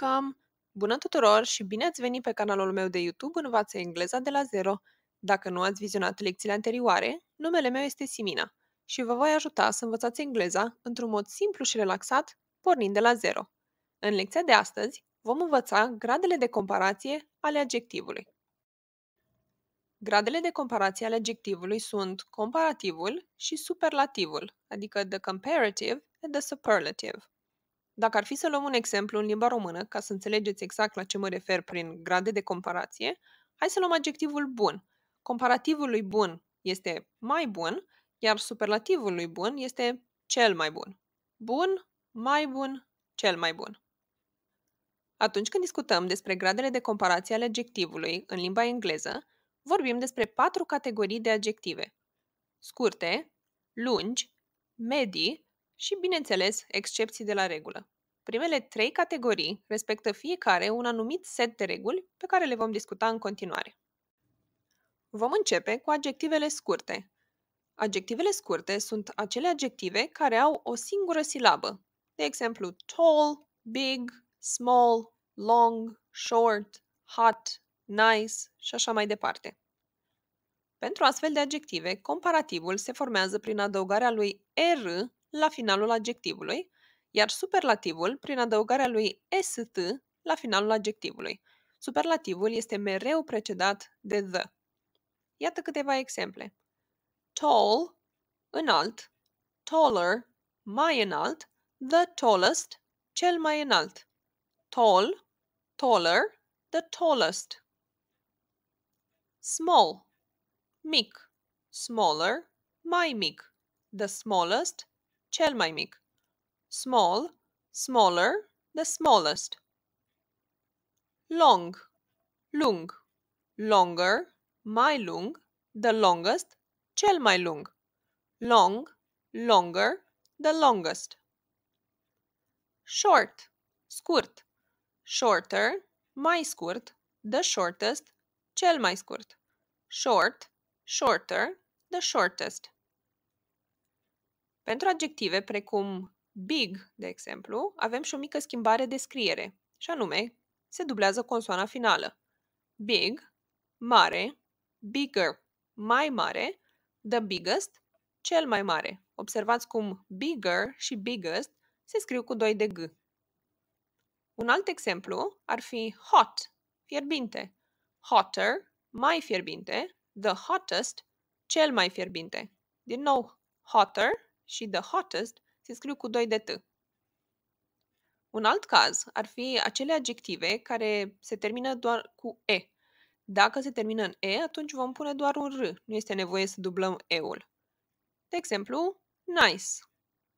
Welcome! Bună tuturor și bine ați venit pe canalul meu de YouTube Învață engleza de la zero. Dacă nu ați vizionat lecțiile anterioare, numele meu este Simina și vă voi ajuta să învățați engleza într-un mod simplu și relaxat, pornind de la zero. În lecția de astăzi vom învăța gradele de comparație ale adjectivului. Gradele de comparație ale adjectivului sunt comparativul și superlativul, adică the comparative and the superlative. Dacă ar fi să luăm un exemplu în limba română, ca să înțelegeți exact la ce mă refer prin grade de comparație, hai să luăm adjectivul bun. Comparativul lui bun este mai bun, iar superlativul lui bun este cel mai bun. Bun, mai bun, cel mai bun. Atunci când discutăm despre gradele de comparație ale adjectivului în limba engleză, vorbim despre patru categorii de adjective. Scurte, lungi, medii și, bineînțeles, excepții de la regulă. Primele trei categorii respectă fiecare un anumit set de reguli pe care le vom discuta în continuare. Vom începe cu adjectivele scurte. Adjectivele scurte sunt acele adjective care au o singură silabă, de exemplu tall, big, small, long, short, hot, nice și așa mai departe. Pentru astfel de adjective, comparativul se formează prin adăugarea lui R la finalul adjectivului, iar superlativul prin adăugarea lui ST la finalul adjectivului. Superlativul este mereu precedat de the. Iată câteva exemple. Tall, înalt, taller, mai înalt, the tallest, cel mai înalt. Tall, taller, the tallest. Small, mic, smaller, mai mic, the smallest, cel mai mic. Small, smaller, the smallest. Long, lung, longer, mai lung, the longest, cel mai lung. Long, longer, the longest. Short, scurt, shorter, mai scurt, the shortest, cel mai scurt. Short, shorter, the shortest. Pentru adjective precum big, de exemplu, avem și o mică schimbare de scriere, și anume se dublează consoana finală. Big, mare, bigger, mai mare, the biggest, cel mai mare. Observați cum bigger și biggest se scriu cu doi de g. Un alt exemplu ar fi hot, fierbinte, hotter, mai fierbinte, the hottest, cel mai fierbinte. Din nou, hotter, și The Hottest se scriu cu 2 de T. Un alt caz ar fi acele adjective care se termină doar cu E. Dacă se termină în E, atunci vom pune doar un R. Nu este nevoie să dublăm E-ul. De exemplu, nice,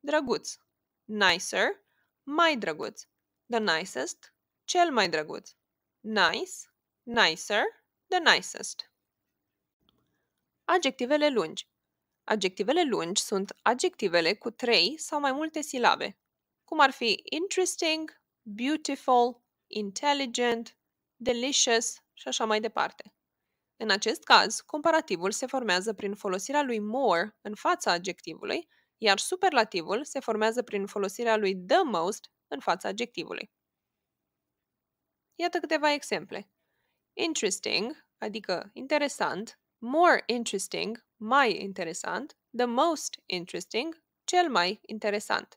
drăguț, nicer, mai drăguț, the nicest, cel mai drăguț, nice, nicer, the nicest. Adjectivele lungi Adjectivele lungi sunt adjectivele cu trei sau mai multe silabe, cum ar fi interesting, beautiful, intelligent, delicious și așa mai departe. În acest caz, comparativul se formează prin folosirea lui more în fața adjectivului, iar superlativul se formează prin folosirea lui the most în fața adjectivului. Iată câteva exemple. Interesting, adică interesant, more interesting, mai interesant, the most interesting, cel mai interesant.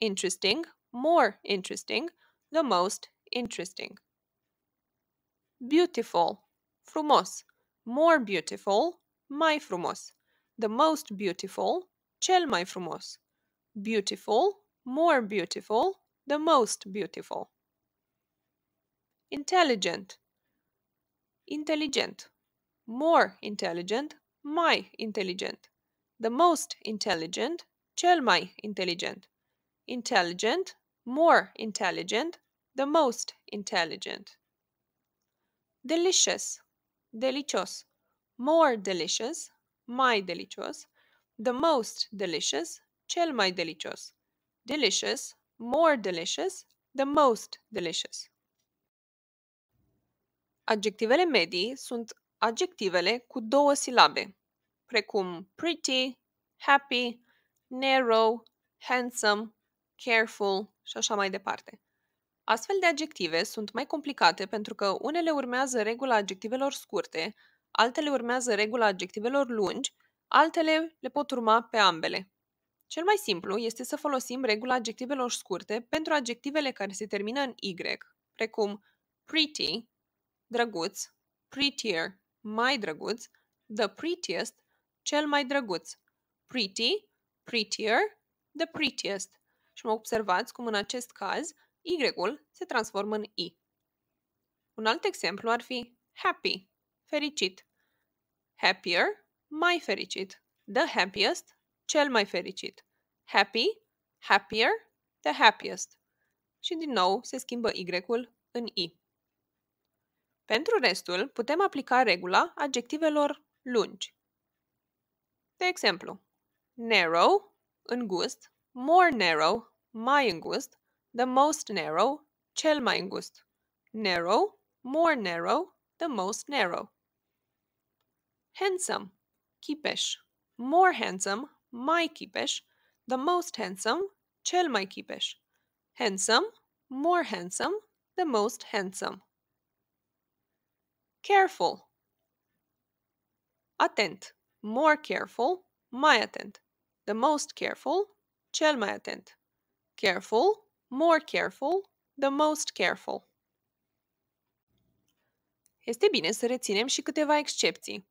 Interesting, more interesting, the most interesting. Beautiful, frumos, more beautiful, mai frumos. The most beautiful, cel mai frumos. Beautiful, more beautiful, the most beautiful. Intelligent, intelligent, more intelligent, mai intelligent, the most intelligent, cel mai intelligent, intelligent, more intelligent, the most intelligent. Delicious, delicios, more delicious, mai delicios, the most delicious, cel mai delicios, delicious, more delicious, the most delicious. Adjectivele medii sunt adjectivele cu două silabe, precum pretty, happy, narrow, handsome, careful și așa mai departe. Astfel de adjective sunt mai complicate pentru că unele urmează regula adjectivelor scurte, altele urmează regula adjectivelor lungi, altele le pot urma pe ambele. Cel mai simplu este să folosim regula adjectivelor scurte pentru adjectivele care se termină în Y, precum pretty, drăguț, prettier, mai drăguț, the prettiest, cel mai drăguț. Pretty, prettier, the prettiest. Și mă observați cum în acest caz Y-ul se transformă în I. Un alt exemplu ar fi happy, fericit. Happier, mai fericit. The happiest, cel mai fericit. Happy, happier, the happiest. Și din nou se schimbă Y-ul în I. Pentru restul, putem aplica regula adjectivelor lungi. De exemplu, narrow, îngust, more narrow, mai îngust, the most narrow, cel mai îngust, narrow, more narrow, the most narrow. Handsome, chipeș, more handsome, mai chipeș, the most handsome, cel mai chipeș. Handsome, more handsome, the most handsome careful. Atent. More careful, mai atent. The most careful, cel mai atent. Careful, more careful, the most careful. Este bine să reținem și câteva excepții.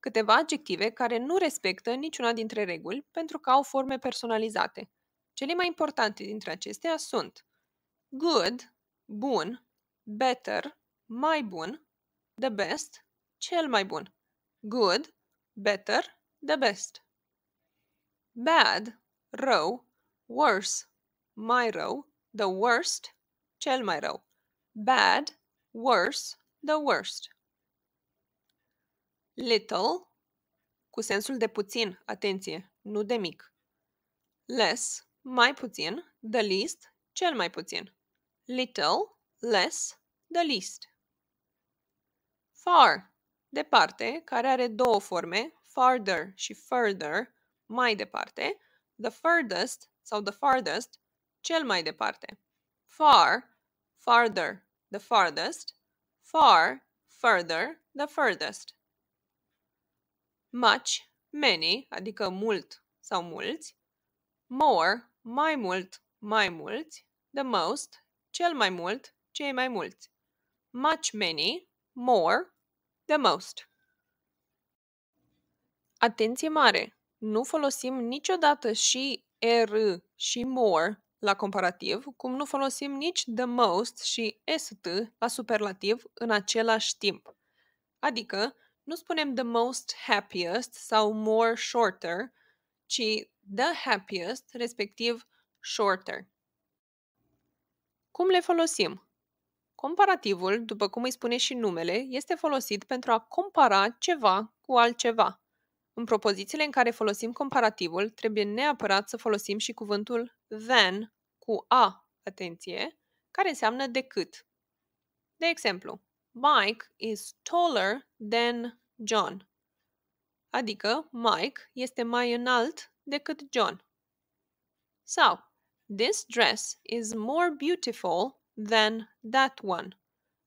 Câteva adjective care nu respectă niciuna dintre reguli pentru că au forme personalizate. Cele mai importante dintre acestea sunt good, bun, better, mai bun the best, cel mai bun. Good, better, the best. Bad, rău, worse, mai rău, the worst, cel mai rău. Bad, worse, the worst. Little, cu sensul de puțin, atenție, nu de mic. Less, mai puțin, the least, cel mai puțin. Little, less, the least. Far, departe, care are două forme, farther și further, mai departe, the furthest sau the farthest, cel mai departe. Far, farther, the farthest, far, further, the furthest. Much, many, adică mult sau mulți. More, mai mult, mai mulți. The most, cel mai mult, cei mai mulți. Much, many, more, the most. Atenție mare! Nu folosim niciodată și r și more la comparativ, cum nu folosim nici the most și st la superlativ în același timp. Adică, nu spunem the most happiest sau more shorter, ci the happiest, respectiv shorter. Cum le folosim? Comparativul, după cum îi spune și numele, este folosit pentru a compara ceva cu altceva. În propozițiile în care folosim comparativul, trebuie neapărat să folosim și cuvântul than cu a, atenție, care înseamnă decât. De exemplu, Mike is taller than John. Adică Mike este mai înalt decât John. Sau, this dress is more beautiful than that one.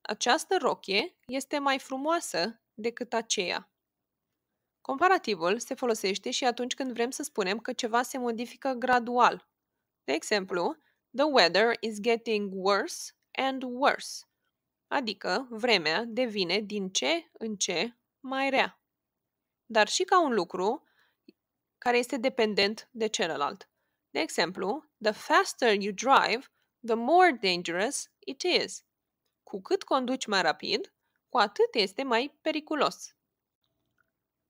Această rochie este mai frumoasă decât aceea. Comparativul se folosește și atunci când vrem să spunem că ceva se modifică gradual. De exemplu, the weather is getting worse and worse, adică vremea devine din ce în ce mai rea. Dar și ca un lucru care este dependent de celălalt. De exemplu, the faster you drive, the more dangerous it is. Cu cât conduci mai rapid, cu atât este mai periculos.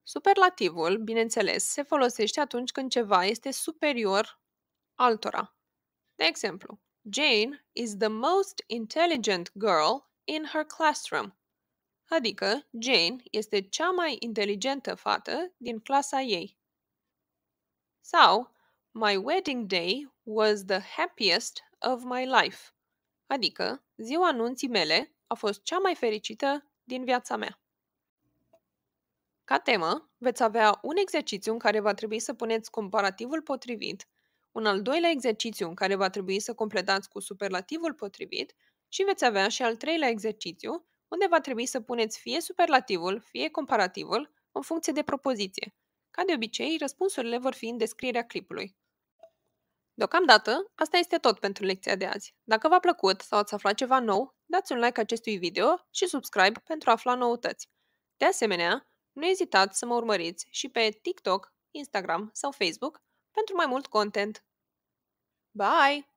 Superlativul, bineînțeles, se folosește atunci când ceva este superior altora. De exemplu, Jane is the most intelligent girl in her classroom. Adică, Jane este cea mai inteligentă fată din clasa ei. Sau, My wedding day was the happiest of my life, adică ziua anunții mele a fost cea mai fericită din viața mea. Ca temă, veți avea un exercițiu în care va trebui să puneți comparativul potrivit, un al doilea exercițiu în care va trebui să completați cu superlativul potrivit și veți avea și al treilea exercițiu unde va trebui să puneți fie superlativul, fie comparativul, în funcție de propoziție. Ca de obicei, răspunsurile vor fi în descrierea clipului. Deocamdată, asta este tot pentru lecția de azi. Dacă v-a plăcut sau ați aflat ceva nou, dați un like acestui video și subscribe pentru a afla noutăți. De asemenea, nu ezitați să mă urmăriți și pe TikTok, Instagram sau Facebook pentru mai mult content. Bye!